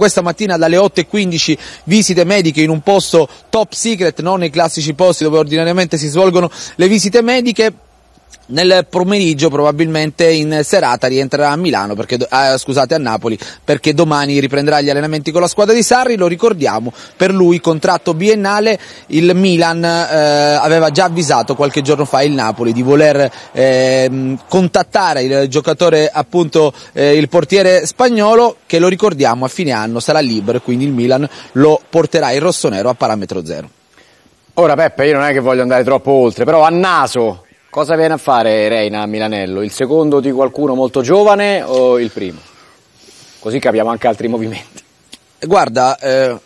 Questa mattina dalle 8.15 visite mediche in un posto top secret, non nei classici posti dove ordinariamente si svolgono le visite mediche nel pomeriggio probabilmente in serata rientrerà a Milano, perché, eh, scusate a Napoli, perché domani riprenderà gli allenamenti con la squadra di Sarri, lo ricordiamo, per lui contratto biennale, il Milan eh, aveva già avvisato qualche giorno fa il Napoli di voler eh, contattare il giocatore appunto eh, il portiere spagnolo che lo ricordiamo a fine anno sarà libero e quindi il Milan lo porterà in rossonero a parametro zero. Ora Peppe, io non è che voglio andare troppo oltre, però a naso Cosa viene a fare Reina a Milanello? Il secondo di qualcuno molto giovane o il primo? Così capiamo anche altri movimenti. Guarda, eh,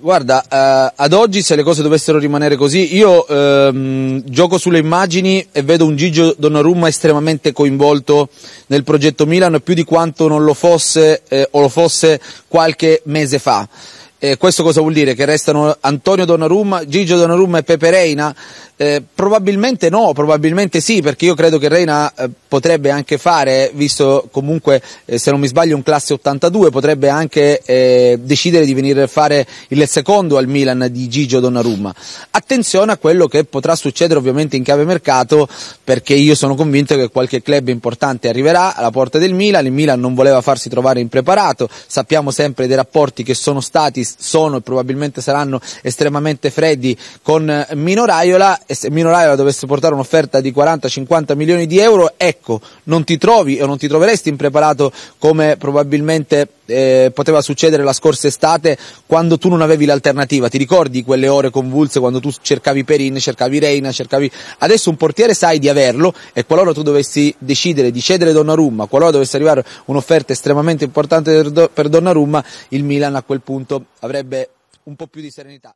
guarda eh, ad oggi se le cose dovessero rimanere così, io ehm, gioco sulle immagini e vedo un Gigio Donnarumma estremamente coinvolto nel progetto Milano più di quanto non lo fosse eh, o lo fosse qualche mese fa. Eh, questo cosa vuol dire? Che restano Antonio Donnarumma, Gigio Donnarumma e Pepe Reina eh, probabilmente no, probabilmente sì, perché io credo che Reina eh, potrebbe anche fare, visto comunque eh, se non mi sbaglio un classe 82, potrebbe anche eh, decidere di venire a fare il secondo al Milan di Gigio Donnarumma. Attenzione a quello che potrà succedere ovviamente in chiave mercato, perché io sono convinto che qualche club importante arriverà alla porta del Milan, il Milan non voleva farsi trovare impreparato, sappiamo sempre dei rapporti che sono stati, sono e probabilmente saranno estremamente freddi con eh, Mino Raiola e se Mino Raiola dovesse portare un'offerta di 40-50 milioni di euro, ecco, non ti trovi o non ti troveresti impreparato come probabilmente eh, poteva succedere la scorsa estate quando tu non avevi l'alternativa. Ti ricordi quelle ore convulse quando tu cercavi Perin, cercavi Reina, cercavi... Adesso un portiere sai di averlo e qualora tu dovessi decidere di cedere Donnarumma, qualora dovesse arrivare un'offerta estremamente importante per Donnarumma, il Milan a quel punto avrebbe un po' più di serenità.